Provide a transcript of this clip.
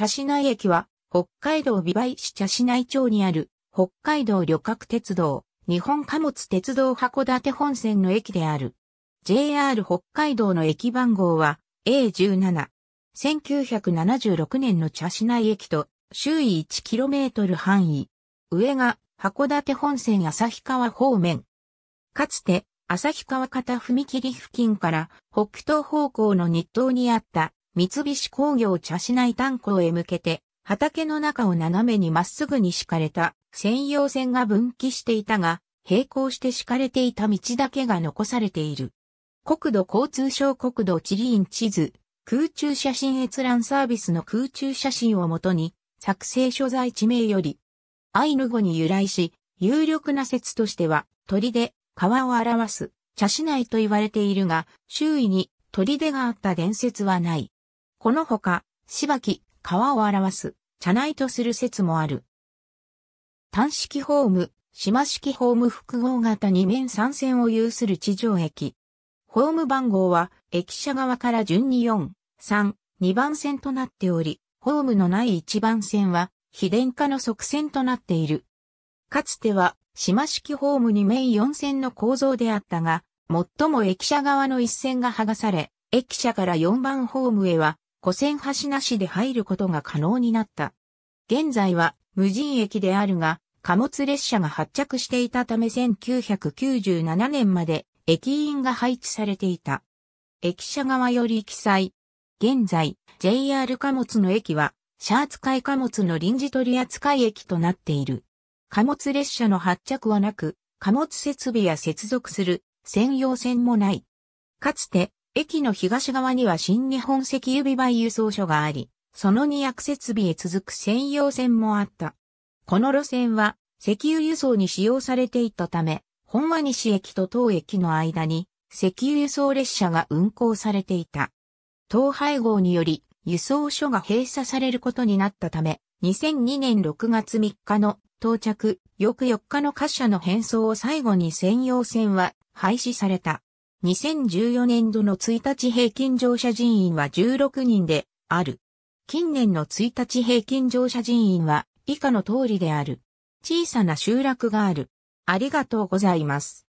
茶市内駅は、北海道美唄市茶市内町にある、北海道旅客鉄道、日本貨物鉄道函館本線の駅である。JR 北海道の駅番号は A17。1976年の茶市内駅と周囲 1km 範囲。上が函館本線旭川方面。かつて旭川方踏切付近から北東方向の日東にあった三菱工業茶市内炭鉱へ向けて、畑の中を斜めにまっすぐに敷かれた専用線が分岐していたが、並行して敷かれていた道だけが残されている。国土交通省国土地理院地図、空中写真閲覧サービスの空中写真をもとに、作成所在地名より、アイヌ語に由来し、有力な説としては、鳥で川を表す、茶市内と言われているが、周囲に鳥出があった伝説はない。このほか、しばき、川を表す、茶内とする説もある。単式ホーム、島式ホーム複合型2面3線を有する地上駅。ホーム番号は、駅舎側から順に4、3、2番線となっており、ホームのない1番線は、非電化の側線となっている。かつては、島式ホーム2面4線の構造であったが、最も駅舎側の1線が剥がされ、駅舎から4番ホームへは、古線橋なしで入ることが可能になった。現在は無人駅であるが、貨物列車が発着していたため1997年まで駅員が配置されていた。駅舎側より記載。現在、JR 貨物の駅は、シャーツ海貨物の臨時取扱駅となっている。貨物列車の発着はなく、貨物設備や接続する専用線もない。かつて、駅の東側には新日本石油備売輸送所があり、その2役設備へ続く専用線もあった。この路線は、石油輸送に使用されていたため、本和西駅と東駅の間に、石油輸送列車が運行されていた。統廃合により、輸送所が閉鎖されることになったため、2002年6月3日の到着、翌4日の貨車の変装を最後に専用線は廃止された。2014年度の1日平均乗車人員は16人である。近年の1日平均乗車人員は以下の通りである。小さな集落がある。ありがとうございます。